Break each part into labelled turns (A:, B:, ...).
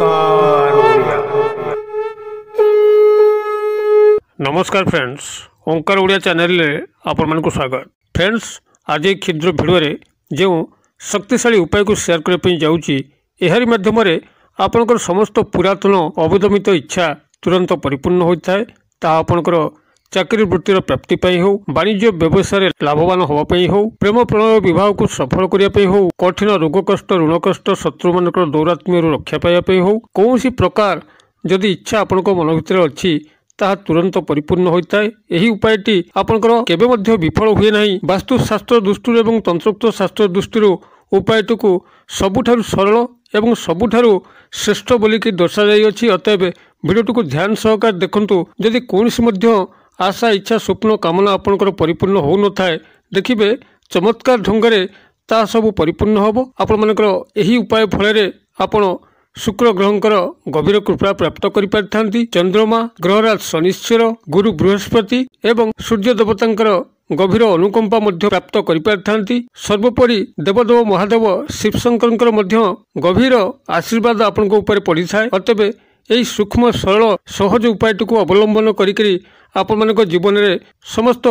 A: ଓଙ୍କାର ନମସ୍କାର ଫ୍ରେଣ୍ଡସ୍ ଓଙ୍କାର ଓଡ଼ିଆ ଚ୍ୟାନେଲରେ ଆପଣମାନଙ୍କୁ ସ୍ୱାଗତ ଫ୍ରେଣ୍ଡସ୍ ଆଜି କ୍ଷୁଦ୍ର ଭିଡ଼ରେ ଯେଉଁ ଶକ୍ତିଶାଳୀ ଉପାୟକୁ ସେୟାର କରିବା ପାଇଁ ଯାଉଛି ଏହାରି ମାଧ୍ୟମରେ ଆପଣଙ୍କର ସମସ୍ତ ପୁରାତନ ଅବଦମିତ ଇଚ୍ଛା ତୁରନ୍ତ ପରିପୂର୍ଣ୍ଣ ହୋଇଥାଏ ତାହା ଆପଣଙ୍କର ଚାକିରି ବୃତ୍ତିର ପ୍ରାପ୍ତି ପାଇଁ ହେଉ ବାଣିଜ୍ୟ ବ୍ୟବସାୟରେ ଲାଭବାନ ହେବା ପାଇଁ ହେଉ ପ୍ରେମ ପ୍ରଣୟ ବିବାହକୁ ସଫଳ କରିବା ପାଇଁ ହେଉ କଠିନ ରୋଗ କଷ୍ଟ ଋଣ କଷ୍ଟ ଶତ୍ରୁମାନଙ୍କର ଦୌରାତ୍ମ୍ୟରୁ ରକ୍ଷା ପାଇବା ପାଇଁ ହେଉ କୌଣସି ପ୍ରକାର ଯଦି ଇଚ୍ଛା ଆପଣଙ୍କ ମନ ଭିତରେ ଅଛି ତାହା ତୁରନ୍ତ ପରିପୂର୍ଣ୍ଣ ହୋଇଥାଏ ଏହି ଉପାୟଟି ଆପଣଙ୍କର କେବେ ମଧ୍ୟ ବିଫଳ ହୁଏ ନାହିଁ ବାସ୍ତୁଶାସ୍ତ୍ର ଦୃଷ୍ଟିରୁ ଏବଂ ତନ୍ତ୍ରୋକ୍ତ ଶାସ୍ତ୍ର ଦୃଷ୍ଟିରୁ ଉପାୟଟିକୁ ସବୁଠାରୁ ସରଳ ଏବଂ ସବୁଠାରୁ ଶ୍ରେଷ୍ଠ ବୋଲିକି ଦର୍ଶାଯାଇଅଛି ଅତଏବ ଭିଡ଼ିଓଟିକୁ ଧ୍ୟାନ ସହକାରେ ଦେଖନ୍ତୁ ଯଦି କୌଣସି ମଧ୍ୟ ଆଶା ଇଚ୍ଛା ସ୍ୱପ୍ନ କାମନା ଆପଣଙ୍କର ପରିପୂର୍ଣ୍ଣ ହେଉନଥାଏ ଦେଖିବେ ଚମତ୍କାର ଢଙ୍ଗରେ ତାହା ସବୁ ପରିପୂର୍ଣ୍ଣ ହେବ ଆପଣମାନଙ୍କର ଏହି ଉପାୟ ଫଳରେ ଆପଣ ଶୁକ୍ର ଗ୍ରହଙ୍କର ଗଭୀର କୃପା ପ୍ରାପ୍ତ କରିପାରିଥାନ୍ତି ଚନ୍ଦ୍ରମା ଗ୍ରହରାଜ ଶନିଶ୍ଚର ଗୁରୁ ବୃହସ୍ପତି ଏବଂ ସୂର୍ଯ୍ୟ ଦେବତାଙ୍କର ଗଭୀର ଅନୁକମ୍ପା ମଧ୍ୟ ପ୍ରାପ୍ତ କରିପାରିଥାନ୍ତି ସର୍ବୋପରି ଦେବଦେବ ମହାଦେବ ଶିବଶଙ୍କରଙ୍କର ମଧ୍ୟ ଗଭୀର ଆଶୀର୍ବାଦ ଆପଣଙ୍କ ଉପରେ ପଡ଼ିଥାଏ ଅତେବେ ଏହି ସୂକ୍ଷ୍ମ ସରଳ ସହଜ ଉପାୟଟିକୁ ଅବଲମ୍ବନ କରିକିରି ଆପଣମାନଙ୍କ ଜୀବନରେ ସମସ୍ତ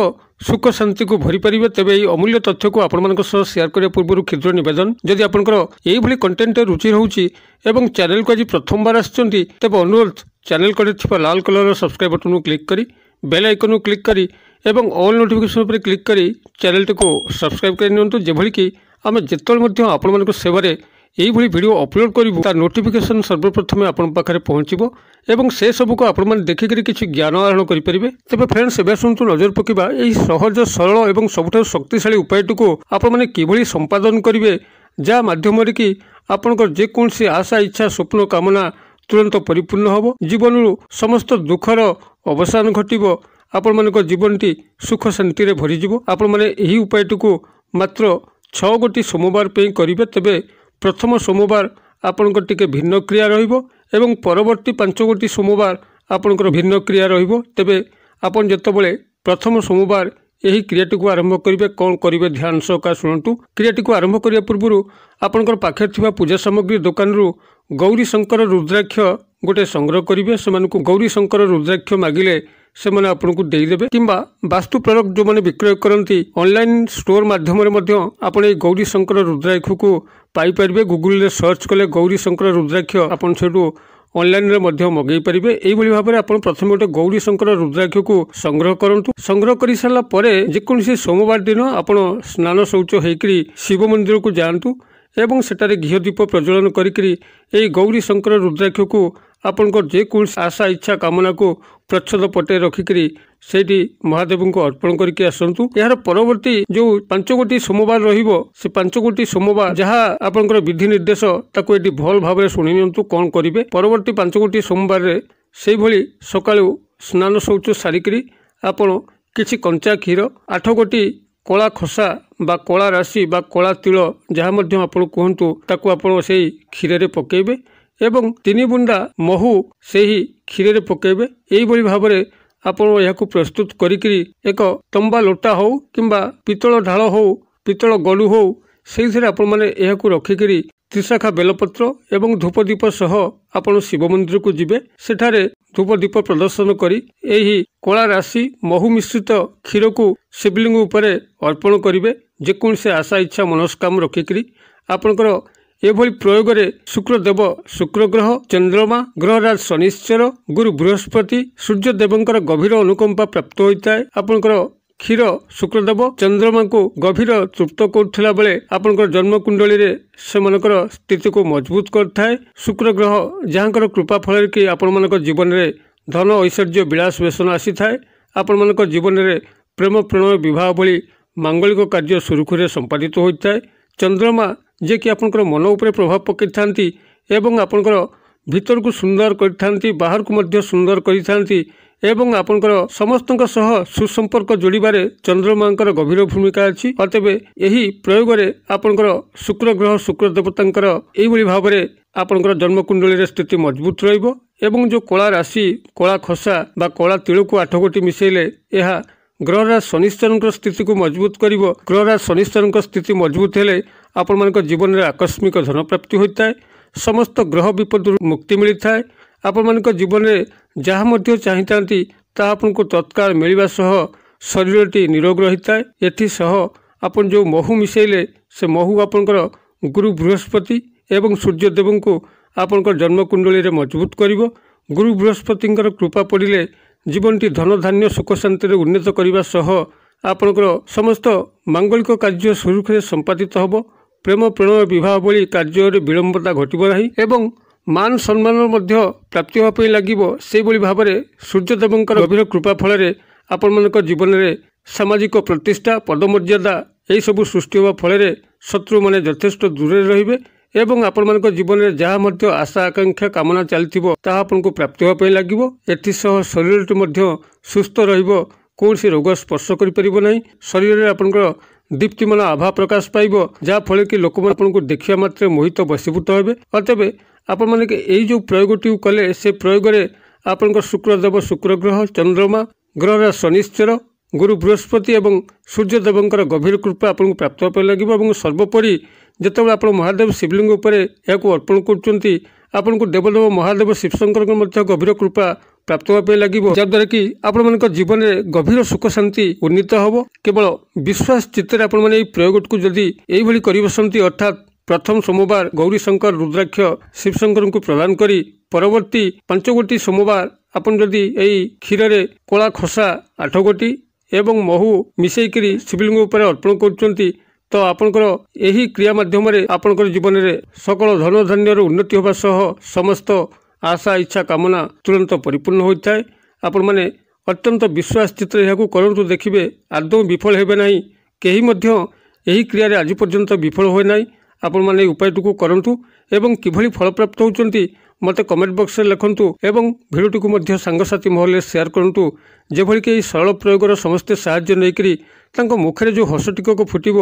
A: ସୁଖ ଶାନ୍ତିକୁ ଭରିପାରିବେ ତେବେ ଏହି ଅମୂଲ୍ୟ ତଥ୍ୟକୁ ଆପଣମାନଙ୍କ ସହ ସେୟାର କରିବା ପୂର୍ବରୁ କ୍ଷୁଦ୍ର ନିବେଦନ ଯଦି ଆପଣଙ୍କର ଏହିଭଳି କଣ୍ଟେଣ୍ଟରେ ରୁଚି ରହୁଛି ଏବଂ ଚ୍ୟାନେଲକୁ ଆଜି ପ୍ରଥମବାର ଆସିଛନ୍ତି ତେବେ ଅନୁରୋଧ ଚ୍ୟାନେଲ କଡ଼ରେ ଥିବା ଲାଲ କଲର୍ର ସବସ୍କ୍ରାଇବ୍ ବଟନ୍କୁ କ୍ଲିକ୍ କରି ବେଲ୍ ଆଇକନ୍କୁ କ୍ଲିକ୍ କରି ଏବଂ ଅଲ୍ ନୋଟିଫିକେସନ୍ ଉପରେ କ୍ଲିକ୍ କରି ଚ୍ୟାନେଲଟିକୁ ସବସ୍କ୍ରାଇବ୍ କରି ନିଅନ୍ତୁ ଯେଭଳିକି ଆମେ ଯେତେବେଳେ ମଧ୍ୟ ଆପଣମାନଙ୍କ ସେବାରେ ଏହିଭଳି ଭିଡ଼ିଓ ଅପଲୋଡ଼ କରିବୁ ତା ନୋଟିଫିକେସନ୍ ସର୍ବପ୍ରଥମେ ଆପଣଙ୍କ ପାଖରେ ପହଞ୍ଚିବ ଏବଂ ସେ ସବୁକୁ ଆପଣମାନେ ଦେଖିକରି କିଛି ଜ୍ଞାନ ଆହରଣ କରିପାରିବେ ତେବେ ଫ୍ରେଣ୍ଡସ୍ ଏବେ ଶୁଣନ୍ତୁ ନଜର ପକାଇବା ଏହି ସହଜ ସରଳ ଏବଂ ସବୁଠାରୁ ଶକ୍ତିଶାଳୀ ଉପାୟଟିକୁ ଆପଣମାନେ କିଭଳି ସମ୍ପାଦନ କରିବେ ଯାହା ମାଧ୍ୟମରେ କି ଆପଣଙ୍କ ଯେକୌଣସି ଆଶା ଇଚ୍ଛା ସ୍ୱପ୍ନ କାମନା ତୁରନ୍ତ ପରିପୂର୍ଣ୍ଣ ହେବ ଜୀବନରୁ ସମସ୍ତ ଦୁଃଖର ଅବସାନ ଘଟିବ ଆପଣମାନଙ୍କ ଜୀବନଟି ସୁଖ ଶାନ୍ତିରେ ଭରିଯିବ ଆପଣମାନେ ଏହି ଉପାୟଟିକୁ ମାତ୍ର ଛଅ ଗୋଟି ସୋମବାର ପାଇଁ କରିବେ ତେବେ ପ୍ରଥମ ସୋମବାର ଆପଣଙ୍କର ଟିକେ ଭିନ୍ନ କ୍ରିୟା ରହିବ ଏବଂ ପରବର୍ତ୍ତୀ ପାଞ୍ଚ ଗୋଟି ସୋମବାର ଆପଣଙ୍କର ଭିନ୍ନ କ୍ରିୟା ରହିବ ତେବେ ଆପଣ ଯେତେବେଳେ ପ୍ରଥମ ସୋମବାର ଏହି କ୍ରିୟାଟିକୁ ଆରମ୍ଭ କରିବେ କ'ଣ କରିବେ ଧ୍ୟାନ ସହକା ଶୁଣନ୍ତୁ କ୍ରିୟାଟିକୁ ଆରମ୍ଭ କରିବା ପୂର୍ବରୁ ଆପଣଙ୍କର ପାଖରେ ଥିବା ପୂଜା ସାମଗ୍ରୀ ଦୋକାନରୁ ଗୌରୀଶଙ୍କର ରୁଦ୍ରାକ୍ଷ ଗୋଟିଏ ସଂଗ୍ରହ କରିବେ ସେମାନଙ୍କୁ ଗୌରୀଶଙ୍କର ରୁଦ୍ରାକ୍ଷ ମାଗିଲେ ସେମାନେ ଆପଣଙ୍କୁ ଦେଇଦେବେ କିମ୍ବା ବାସ୍ତୁ ପ୍ରଡକ୍ଟ ଯେଉଁମାନେ ବିକ୍ରୟ କରନ୍ତି ଅନଲାଇନ୍ ଷ୍ଟୋର୍ ମାଧ୍ୟମରେ ମଧ୍ୟ ଆପଣ ଏଇ ଗୌରୀ ଶଙ୍କର ରୁଦ୍ରାକ୍ଷକୁ ପାଇପାରିବେ ଗୁଗୁଲରେ ସର୍ଚ୍ଚ କଲେ ଗୌରୀ ଶଙ୍କର ରୁଦ୍ରାକ୍ଷ ଆପଣ ସେଇଠୁ ଅନଲାଇନ୍ରେ ମଧ୍ୟ ମଗେଇ ପାରିବେ ଏହିଭଳି ଭାବରେ ଆପଣ ପ୍ରଥମେ ଗୋଟେ ଗୌରୀ ଶଙ୍କର ରୁଦ୍ରାକ୍ଷକୁ ସଂଗ୍ରହ କରନ୍ତୁ ସଂଗ୍ରହ କରିସାରିଲା ପରେ ଯେକୌଣସି ସୋମବାର ଦିନ ଆପଣ ସ୍ନାନ ଶୌଚ ହୋଇକରି ଶିବ ମନ୍ଦିରକୁ ଯାଆନ୍ତୁ ଏବଂ ସେଠାରେ ଘିଅ ଦୀପ ପ୍ରଜ୍ୱଳନ କରିକିରି ଏହି ଗୌରୀ ଶଙ୍କର ରୁଦ୍ରାକ୍ଷକୁ ଆପଣଙ୍କର ଯେକୌଣସି ଆଶା ଇଚ୍ଛା କାମନାକୁ ପ୍ରଚ୍ଛଦ ପଟେ ରଖିକରି ସେଇଠି ମହାଦେବଙ୍କୁ ଅର୍ପଣ କରିକି ଆସନ୍ତୁ ଏହାର ପରବର୍ତ୍ତୀ ଯେଉଁ ପାଞ୍ଚ ଗୋଟି ସୋମବାର ରହିବ ସେ ପାଞ୍ଚ ଗୋଟି ସୋମବାର ଯାହା ଆପଣଙ୍କର ବିଧି ନିର୍ଦ୍ଦେଶ ତାକୁ ଏଠି ଭଲ ଭାବରେ ଶୁଣି ନିଅନ୍ତୁ କ'ଣ କରିବେ ପରବର୍ତ୍ତୀ ପାଞ୍ଚ ଗୋଟି ସୋମବାରରେ ସେହିଭଳି ସକାଳୁ ସ୍ନାନ ଶୌଚ ସାରିକରି ଆପଣ କିଛି କଞ୍ଚା କ୍ଷୀର ଆଠ ଗୋଟି କଳା ଖସା ବା କଳା ରାଶି ବା କଳା ତିଳ ଯାହା ମଧ୍ୟ ଆପଣ କୁହନ୍ତୁ ତାକୁ ଆପଣ ସେଇ କ୍ଷୀରରେ ପକାଇବେ ଏବଂ ତିନି ବୁଣ୍ଡା ମହୁ ସେହି କ୍ଷୀରରେ ପକାଇବେ ଏହିଭଳି ଭାବରେ ଆପଣ ଏହାକୁ ପ୍ରସ୍ତୁତ କରିକିରି ଏକ ତମ୍ବା ଲୋଟା ହେଉ କିମ୍ବା ପିତ୍ତଳ ଢାଳ ହେଉ ପିତ୍ତଳ ଗଲୁ ହେଉ ସେଇଥିରେ ଆପଣମାନେ ଏହାକୁ ରଖିକିରି ତ୍ରିଶାଖା ବେଲପତ୍ର ଏବଂ ଧୂପ ଦୀପ ସହ ଆପଣ ଶିବ ମନ୍ଦିରକୁ ଯିବେ ସେଠାରେ ଧୂପ ଦୀପ ପ୍ରଦର୍ଶନ କରି ଏହି କଳା ରାଶି ମହୁ ମିଶ୍ରିତ କ୍ଷୀରକୁ ଶିବଲିଙ୍ଗ ଉପରେ ଅର୍ପଣ କରିବେ ଯେକୌଣସି ଆଶା ଇଚ୍ଛା ମନସ୍କାମ ରଖିକରି ଆପଣଙ୍କର ଏଭଳି ପ୍ରୟୋଗରେ ଶୁକ୍ରଦେବ ଶୁକ୍ର ଗ୍ରହ ଚନ୍ଦ୍ରମା ଗ୍ରହରାଜ ଶନିଶ୍ଚର ଗୁରୁ ବୃହସ୍ପତି ସୂର୍ଯ୍ୟଦେବଙ୍କର ଗଭୀର ଅନୁକମ୍ପା ପ୍ରାପ୍ତ ହୋଇଥାଏ ଆପଣଙ୍କର କ୍ଷୀର ଶୁକ୍ରଦେବ ଚନ୍ଦ୍ରମାଙ୍କୁ ଗଭୀର ତୃପ୍ତ କରୁଥିଲା ବେଳେ ଆପଣଙ୍କର ଜନ୍ମକୁଣ୍ଡଳୀରେ ସେମାନଙ୍କର ସ୍ଥିତିକୁ ମଜବୁତ କରିଥାଏ ଶୁକ୍ର ଗ୍ରହ ଯାହାଙ୍କର କୃପା ଫଳରେ କି ଆପଣମାନଙ୍କ ଜୀବନରେ ଧନ ଐଶ୍ୱର୍ଯ୍ୟ ବିଳାସ ବେସନ ଆସିଥାଏ ଆପଣମାନଙ୍କ ଜୀବନରେ ପ୍ରେମ ପ୍ରଣୟ ବିବାହ ଭଳି ମାଙ୍ଗଳିକ କାର୍ଯ୍ୟ ସୁରୁଖୁରୁରେ ସମ୍ପାଦିତ ହୋଇଥାଏ ଚନ୍ଦ୍ରମା ଯିଏକି ଆପଣଙ୍କର ମନ ଉପରେ ପ୍ରଭାବ ପକାଇଥାନ୍ତି ଏବଂ ଆପଣଙ୍କର ଭିତରକୁ ସୁନ୍ଦର କରିଥାନ୍ତି ବାହାରକୁ ମଧ୍ୟ ସୁନ୍ଦର କରିଥାନ୍ତି ଏବଂ ଆପଣଙ୍କର ସମସ୍ତଙ୍କ ସହ ସୁସମ୍ପର୍କ ଯୋଡ଼ିବାରେ ଚନ୍ଦ୍ରମାଙ୍କର ଗଭୀର ଭୂମିକା ଅଛି ଆଉ ତେବେ ଏହି ପ୍ରୟୋଗରେ ଆପଣଙ୍କର ଶୁକ୍ର ଗ୍ରହ ଶୁକ୍ର ଦେବତାଙ୍କର ଏହିଭଳି ଭାବରେ ଆପଣଙ୍କର ଜନ୍ମକୁଣ୍ଡଳୀରେ ସ୍ଥିତି ମଜବୁତ ରହିବ ଏବଂ ଯେଉଁ କଳା ରାଶି କଳା ଖସା ବା କଳା ତିଳକୁ ଆଠ ଗୋଟି ମିଶାଇଲେ ଏହା ଗ୍ରହର ଶନିଶ୍ଚରଙ୍କର ସ୍ଥିତିକୁ ମଜବୁତ କରିବ ଗ୍ରହର ଶନିଶ୍ଚରଙ୍କ ସ୍ଥିତି ମଜବୁତ ହେଲେ ଆପଣମାନଙ୍କ ଜୀବନରେ ଆକସ୍ମିକ ଧନପ୍ରାପ୍ତି ହୋଇଥାଏ ସମସ୍ତ ଗ୍ରହ ବିପଦରୁ ମୁକ୍ତି ମିଳିଥାଏ ଆପଣମାନଙ୍କ ଜୀବନରେ ଯାହା ମଧ୍ୟ ଚାହିଁଥାନ୍ତି ତାହା ଆପଣଙ୍କୁ ତତ୍କାଳ ମିଳିବା ସହ ଶରୀରଟି ନିରୋଗ ରହିଥାଏ ଏଥିସହ ଆପଣ ଯେଉଁ ମହୁ ମିଶାଇଲେ ସେ ମହୁ ଆପଣଙ୍କର ଗୁରୁ ବୃହସ୍ପତି ଏବଂ ସୂର୍ଯ୍ୟଦେବଙ୍କୁ ଆପଣଙ୍କ ଜନ୍ମକୁଣ୍ଡଳୀରେ ମଜବୁତ କରିବ ଗୁରୁ ବୃହସ୍ପତିଙ୍କର କୃପା ପଡ଼ିଲେ ଜୀବନଟି ଧନ ସୁଖ ଶାନ୍ତିରେ ଉନ୍ନତ କରିବା ସହ ଆପଣଙ୍କର ସମସ୍ତ ମାଙ୍ଗଳିକ କାର୍ଯ୍ୟ ସୁରୁଖୁରୁରେ ସମ୍ପାଦିତ ହେବ ପ୍ରେମ ପ୍ରଣୟ ବିବାହ ଭଳି କାର୍ଯ୍ୟରେ ବିଳମ୍ବତା ଘଟିବ ନାହିଁ ଏବଂ ମାନ ସମ୍ମାନ ମଧ୍ୟ ପ୍ରାପ୍ତି ହେବା ପାଇଁ ଲାଗିବ ସେହିଭଳି ଭାବରେ ସୂର୍ଯ୍ୟଦେବଙ୍କର ଗଭୀର କୃପା ଫଳରେ ଆପଣମାନଙ୍କ ଜୀବନରେ ସାମାଜିକ ପ୍ରତିଷ୍ଠା ପଦମର୍ଯ୍ୟାଦା ଏହିସବୁ ସୃଷ୍ଟି ହେବା ଫଳରେ ଶତ୍ରୁମାନେ ଯଥେଷ୍ଟ ଦୂରରେ ରହିବେ ଏବଂ ଆପଣମାନଙ୍କ ଜୀବନରେ ଯାହା ମଧ୍ୟ ଆଶା ଆକାଂକ୍ଷା କାମନା ଚାଲିଥିବ ତାହା ଆପଣଙ୍କୁ ପ୍ରାପ୍ତି ହେବା ପାଇଁ ଲାଗିବ ଏଥିସହ ଶରୀରଟି ମଧ୍ୟ ସୁସ୍ଥ ରହିବ କୌଣସି ରୋଗ ସ୍ପର୍ଶ କରିପାରିବ ନାହିଁ ଶରୀରରେ ଆପଣଙ୍କର ଦୀପ୍ତିମାନ ଆଭା ପ୍ରକାଶ ପାଇବ ଯାହାଫଳରେ କି ଲୋକମାନେ ଆପଣଙ୍କୁ ଦେଖିବା ମାତ୍ରେ ମୋହିତ ବଶୀଭୂତ ହେବେ ତେବେ ଆପଣମାନେ ଏଇ ଯେଉଁ ପ୍ରୟୋଗଟିକୁ କଲେ ସେ ପ୍ରୟୋଗରେ ଆପଣଙ୍କ ଶୁକ୍ରଦେବ ଶୁକ୍ର ଗ୍ରହ ଚନ୍ଦ୍ରମା ଗ୍ରହର ଶନିଶ୍ଚର ଗୁରୁ ବୃହସ୍ପତି ଏବଂ ସୂର୍ଯ୍ୟଦେବଙ୍କର ଗଭୀର କୃପା ଆପଣଙ୍କୁ ପ୍ରାପ୍ତ ହେବାକୁ ଲାଗିବ ଏବଂ ସର୍ବୋପରି ଯେତେବେଳେ ଆପଣ ମହାଦେବ ଶିବଲିଙ୍ଗ ଉପରେ ଏହାକୁ ଅର୍ପଣ କରୁଛନ୍ତି ଆପଣଙ୍କୁ ଦେବଦେବ ମହାଦେବ ଶିବଶଙ୍କରଙ୍କ ମଧ୍ୟ ଗଭୀର କୃପା ପ୍ରାପ୍ତ ହେବା ପାଇଁ ଲାଗିବ ଯାହାଦ୍ୱାରା କି ଆପଣମାନଙ୍କ ଜୀବନରେ ଗଭୀର ସୁଖ ଶାନ୍ତି ଉନ୍ନୀତ ହେବ କେବଳ ବିଶ୍ୱାସ ଚିତ୍ତରେ ଆପଣମାନେ ଏହି ପ୍ରୟୋଗଟିକୁ ଯଦି ଏହିଭଳି କରି ବସନ୍ତି ଅର୍ଥାତ୍ ପ୍ରଥମ ସୋମବାର ଗୌରୀଶଙ୍କର ରୁଦ୍ରାକ୍ଷ ଶିବଶଙ୍କରଙ୍କୁ ପ୍ରଦାନ କରି ପରବର୍ତ୍ତୀ ପାଞ୍ଚ ଗୋଟି ସୋମବାର ଆପଣ ଯଦି ଏହି କ୍ଷୀରରେ କଳା ଖସା ଆଠ ଗୋଟି ଏବଂ ମହୁ ମିଶାଇକରି ଶିବଲିଙ୍ଗ ଉପରେ ଅର୍ପଣ କରୁଛନ୍ତି ତ ଆପଣଙ୍କର ଏହି କ୍ରିୟା ମାଧ୍ୟମରେ ଆପଣଙ୍କର ଜୀବନରେ ସକଳ ଧନଧାନ୍ୟର ଉନ୍ନତି ହେବା ସହ ସମସ୍ତ ଆଶା ଇଚ୍ଛା କାମନା ତୁରନ୍ତ ପରିପୂର୍ଣ୍ଣ ହୋଇଥାଏ ଆପଣମାନେ ଅତ୍ୟନ୍ତ ବିଶ୍ୱାସ ଚିତ୍ର ଏହାକୁ କରନ୍ତୁ ଦେଖିବେ ଆଦୌ ବିଫଳ ହେବେ ନାହିଁ କେହି ମଧ୍ୟ ଏହି କ୍ରିୟାରେ ଆଜି ପର୍ଯ୍ୟନ୍ତ ବିଫଳ ହୁଏ ନାହିଁ ଆପଣମାନେ ଏହି ଉପାୟଟିକୁ କରନ୍ତୁ ଏବଂ କିଭଳି ଫଳପ୍ରାପ୍ତ ହେଉଛନ୍ତି ମୋତେ କମେଣ୍ଟ ବକ୍ସରେ ଲେଖନ୍ତୁ ଏବଂ ଭିଡ଼ିଓଟିକୁ ମଧ୍ୟ ସାଙ୍ଗସାଥୀ ମହଲରେ ସେୟାର କରନ୍ତୁ ଯେଭଳିକି ଏହି ସରଳ ପ୍ରୟୋଗର ସମସ୍ତେ ସାହାଯ୍ୟ ନେଇକରି ତାଙ୍କ ମୁଖରେ ଯେଉଁ ହସ ଟିକକୁ ଫୁଟିବ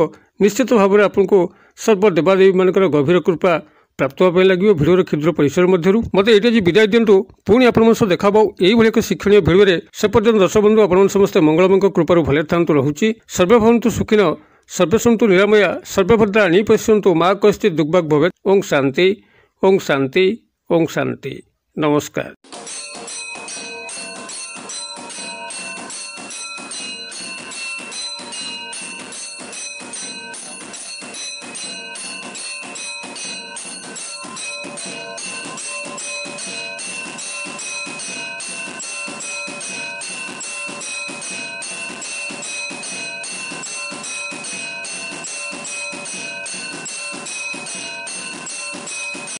A: ନିଶ୍ଚିତ ଭାବରେ ଆପଣଙ୍କୁ ସର୍ବ ଦେବାଦେବୀମାନଙ୍କର ଗଭୀର କୃପା ପ୍ରାପ୍ତ ହେବା ପାଇଁ ଲାଗିବ ଭିଡ଼ିଓର କ୍ଷୁଦ୍ର ପରିସର ମଧ୍ୟରୁ ମୋତେ ଏଇଟା ଯେ ବିଦାୟ ଦିଅନ୍ତୁ ପୁଣି ଆପଣମାନଙ୍କ ସହ ଦେଖାବ ଏହିଭଳି ଏକ ଶିକ୍ଷଣୀୟ ଭିଡ଼ିଓରେ ସେ ପର୍ଯ୍ୟନ୍ତ ଦର୍ଶକ ବନ୍ଧୁ ଆପଣମାନେ ସମସ୍ତେ ମଙ୍ଗଳମଙ୍କ କୃପାରୁ ଭଲରେ ଥାନ୍ତୁ ରହୁଛି ସର୍ବେ ସର୍ବଭବନ୍ତୁ ସୁଖୀନ ସର୍ବଶୁଣନ୍ତୁ ନିରାମୟା ସର୍ବଭଦ୍ରା ଆଣି ପଶିଶନ୍ତୁ ମା କସ୍ତି ଦୁଗ୍ବାଗ୍ ଭବେ ଓଂ ଶାନ୍ତି ଓଂ ଶାନ୍ତି ଓଂ ଶାନ୍ତି ନମସ୍କାର